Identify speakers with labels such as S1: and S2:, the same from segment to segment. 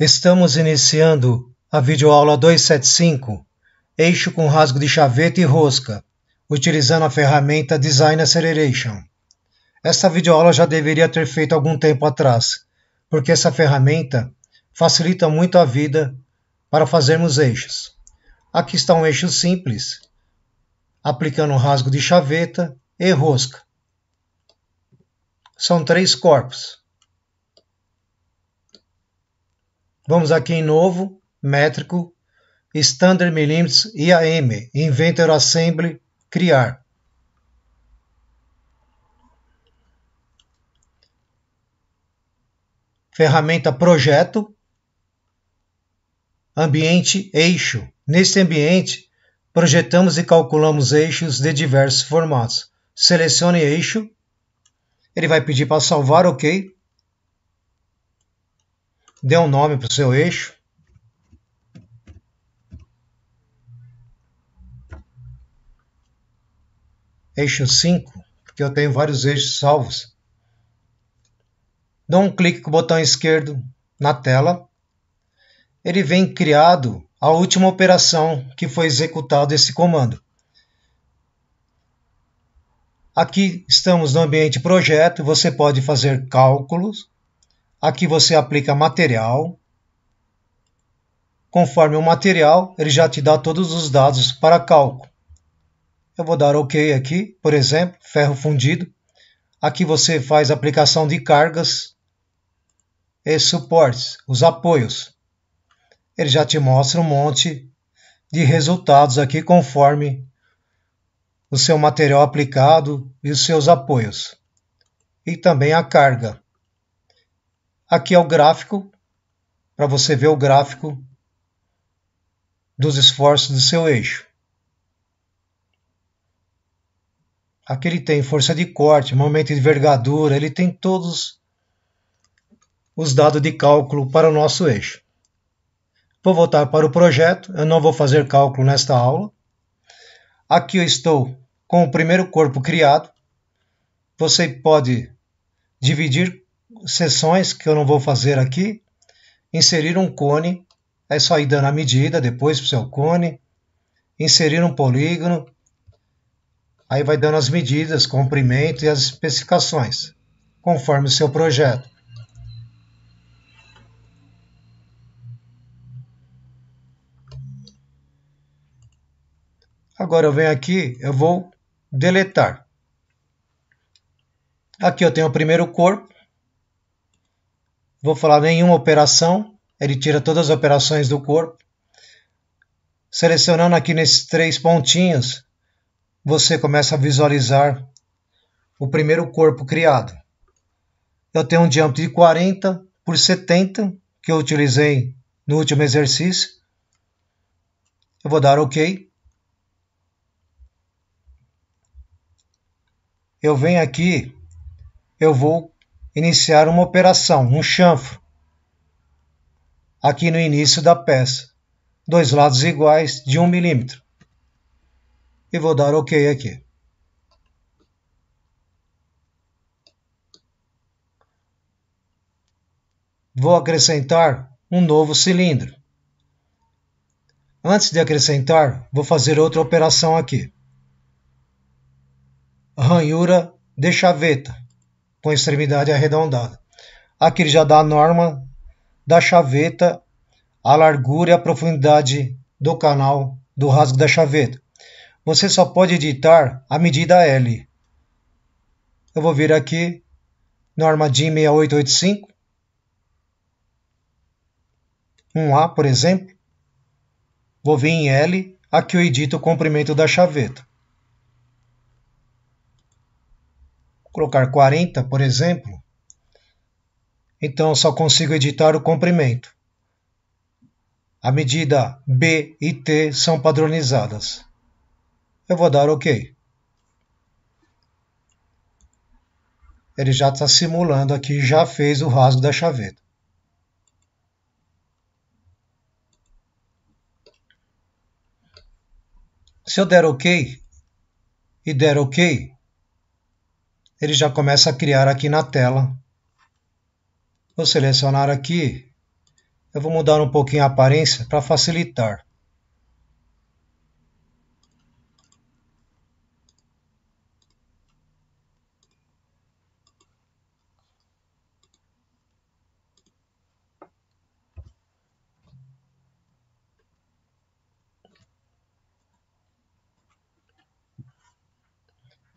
S1: Estamos iniciando a videoaula 275, eixo com rasgo de chaveta e rosca, utilizando a ferramenta Design Acceleration. Esta videoaula já deveria ter feito algum tempo atrás, porque essa ferramenta facilita muito a vida para fazermos eixos. Aqui está um eixo simples, aplicando um rasgo de chaveta e rosca. São três corpos. Vamos aqui em novo, métrico, standard milímetros IAM, inventor assembly, criar. Ferramenta projeto, ambiente eixo. neste ambiente, projetamos e calculamos eixos de diversos formatos. Selecione eixo, ele vai pedir para salvar, ok. Dê um nome para o seu eixo. Eixo 5, porque eu tenho vários eixos salvos. Dou um clique com o botão esquerdo na tela. Ele vem criado a última operação que foi executado esse comando. Aqui estamos no ambiente projeto, você pode fazer cálculos, Aqui você aplica material. Conforme o material, ele já te dá todos os dados para cálculo. Eu vou dar OK aqui, por exemplo, ferro fundido. Aqui você faz aplicação de cargas e suportes, os apoios. Ele já te mostra um monte de resultados aqui conforme o seu material aplicado e os seus apoios. E também a carga. Aqui é o gráfico, para você ver o gráfico dos esforços do seu eixo. Aqui ele tem força de corte, momento de vergadura. ele tem todos os dados de cálculo para o nosso eixo. Vou voltar para o projeto, eu não vou fazer cálculo nesta aula. Aqui eu estou com o primeiro corpo criado. Você pode dividir seções que eu não vou fazer aqui, inserir um cone, é só ir dando a medida depois para o seu cone, inserir um polígono, aí vai dando as medidas, comprimento e as especificações, conforme o seu projeto. Agora eu venho aqui, eu vou deletar. Aqui eu tenho o primeiro corpo, vou falar nenhuma operação, ele tira todas as operações do corpo. Selecionando aqui nesses três pontinhos, você começa a visualizar o primeiro corpo criado. Eu tenho um diâmetro de 40 por 70 que eu utilizei no último exercício. Eu vou dar OK. Eu venho aqui, eu vou iniciar uma operação, um chanfro, aqui no início da peça. Dois lados iguais de 1 um milímetro. E vou dar OK aqui. Vou acrescentar um novo cilindro. Antes de acrescentar, vou fazer outra operação aqui. Ranhura de chaveta com extremidade arredondada. Aqui ele já dá a norma da chaveta, a largura e a profundidade do canal do rasgo da chaveta. Você só pode editar a medida L. Eu vou vir aqui, norma de 6885, 1A, por exemplo. Vou vir em L, aqui eu edito o comprimento da chaveta. colocar 40, por exemplo, então só consigo editar o comprimento. A medida B e T são padronizadas. Eu vou dar OK. Ele já está simulando aqui, já fez o rasgo da chaveta. Se eu der OK e der OK, ele já começa a criar aqui na tela. Vou selecionar aqui, eu vou mudar um pouquinho a aparência para facilitar.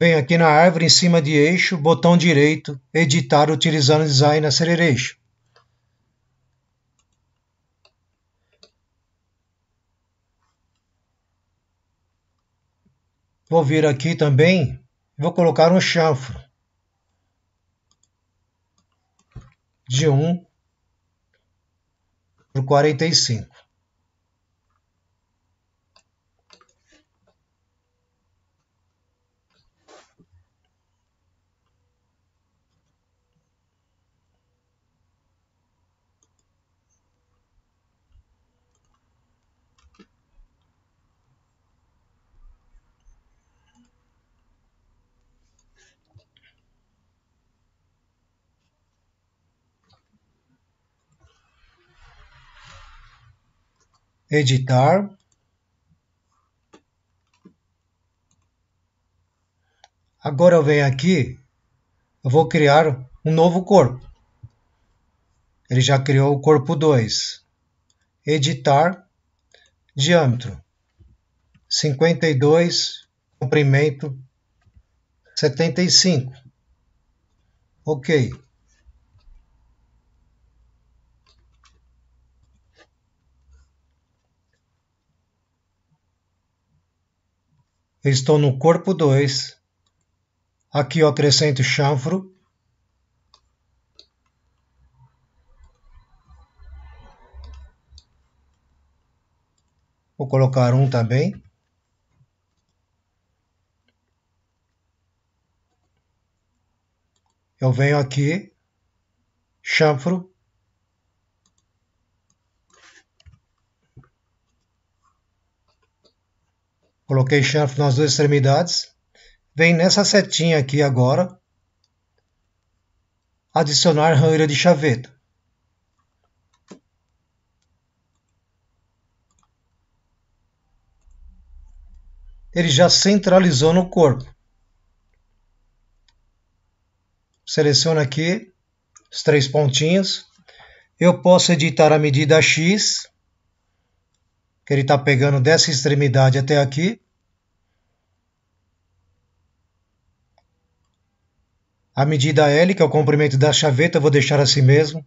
S1: Bem, aqui na árvore, em cima de eixo, botão direito, editar utilizando design acelerar Vou vir aqui também, vou colocar um chanfro de 1 por 45. editar, Agora eu venho aqui, eu vou criar um novo corpo. Ele já criou o corpo 2. Editar, diâmetro 52, comprimento 75. Ok. Estou no corpo 2. Aqui eu acrescento chanfro. Vou colocar um também. Eu venho aqui, chanfro, Coloquei chanfre nas duas extremidades. Vem nessa setinha aqui agora. Adicionar ranhura de chaveta. Ele já centralizou no corpo. Seleciono aqui os três pontinhos. Eu posso editar a medida X que ele está pegando dessa extremidade até aqui. A medida L, que é o comprimento da chaveta, vou deixar assim mesmo.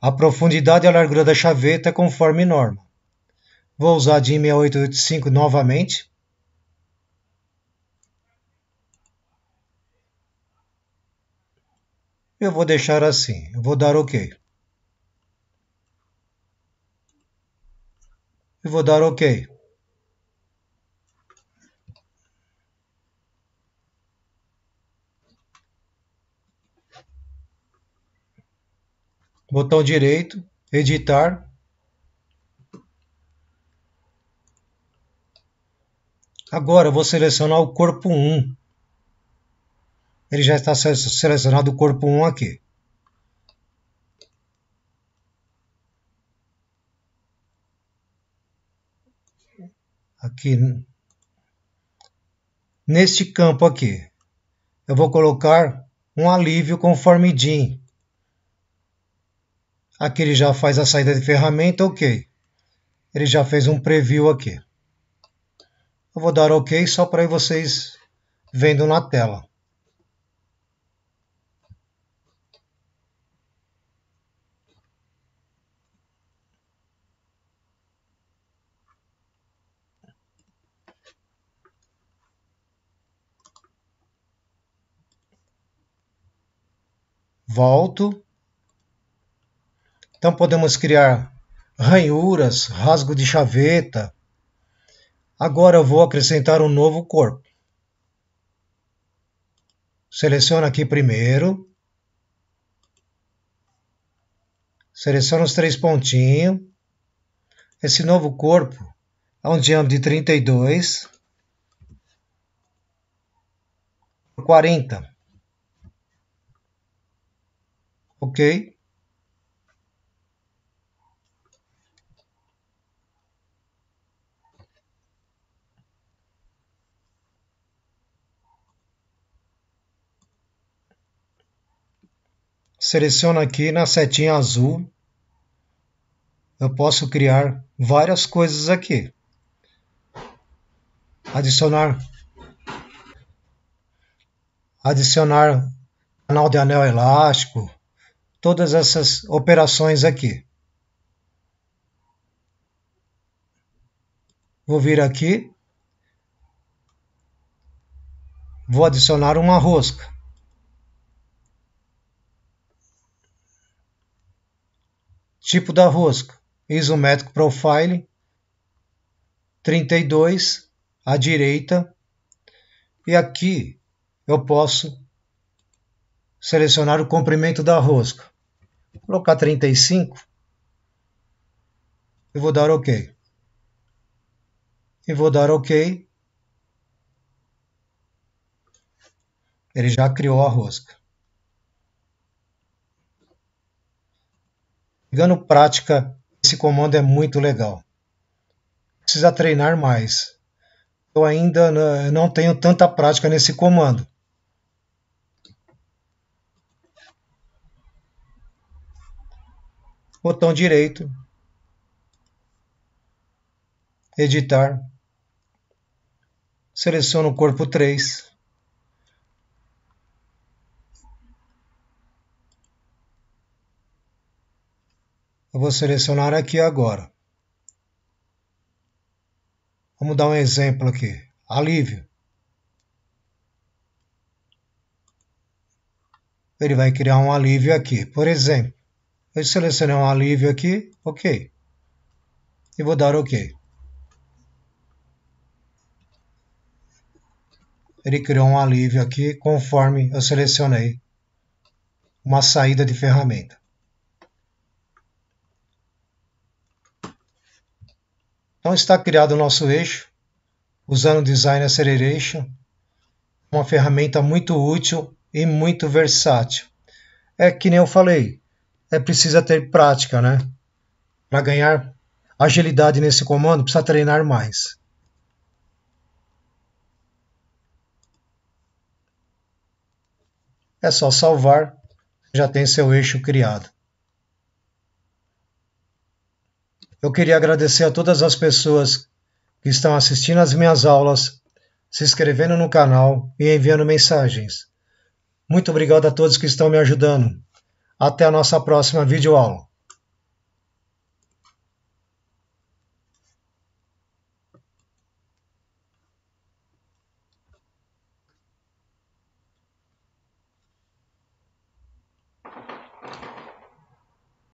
S1: A profundidade e a largura da chaveta conforme norma. Vou usar a DIN 6885 novamente. Eu vou deixar assim, eu vou dar OK. e vou dar OK. Botão direito, editar. Agora vou selecionar o corpo 1. Ele já está selecionado o corpo 1 aqui. aqui neste campo aqui. Eu vou colocar um alívio conforme DIN. Aqui ele já faz a saída de ferramenta, ok. Ele já fez um preview aqui. Eu vou dar ok só para vocês vendo na tela. volto. Então podemos criar ranhuras, rasgo de chaveta. Agora eu vou acrescentar um novo corpo. Seleciona aqui primeiro. Seleciona os três pontinhos. Esse novo corpo é um diâmetro de 32 por 40. ok? Seleciono aqui na setinha azul, eu posso criar várias coisas aqui. Adicionar adicionar canal de anel elástico, todas essas operações aqui. Vou vir aqui, vou adicionar uma rosca. Tipo da rosca, Isometric Profile, 32, à direita, e aqui eu posso selecionar o comprimento da rosca colocar 35 e vou dar OK. E vou dar OK. Ele já criou a rosca. Pegando prática, esse comando é muito legal. Precisa treinar mais. Eu ainda não tenho tanta prática nesse comando. botão direito, editar, seleciono o corpo 3, eu vou selecionar aqui agora. Vamos dar um exemplo aqui. Alívio. Ele vai criar um alívio aqui. Por exemplo, eu selecionei um alívio aqui, ok. E vou dar ok. Ele criou um alívio aqui conforme eu selecionei uma saída de ferramenta. Então está criado o nosso eixo, usando o Design Acceleration, uma ferramenta muito útil e muito versátil. É que nem eu falei, é precisa ter prática, né? Para ganhar agilidade nesse comando, precisa treinar mais. É só salvar, já tem seu eixo criado. Eu queria agradecer a todas as pessoas que estão assistindo às minhas aulas, se inscrevendo no canal e enviando mensagens. Muito obrigado a todos que estão me ajudando. Até a nossa próxima videoaula.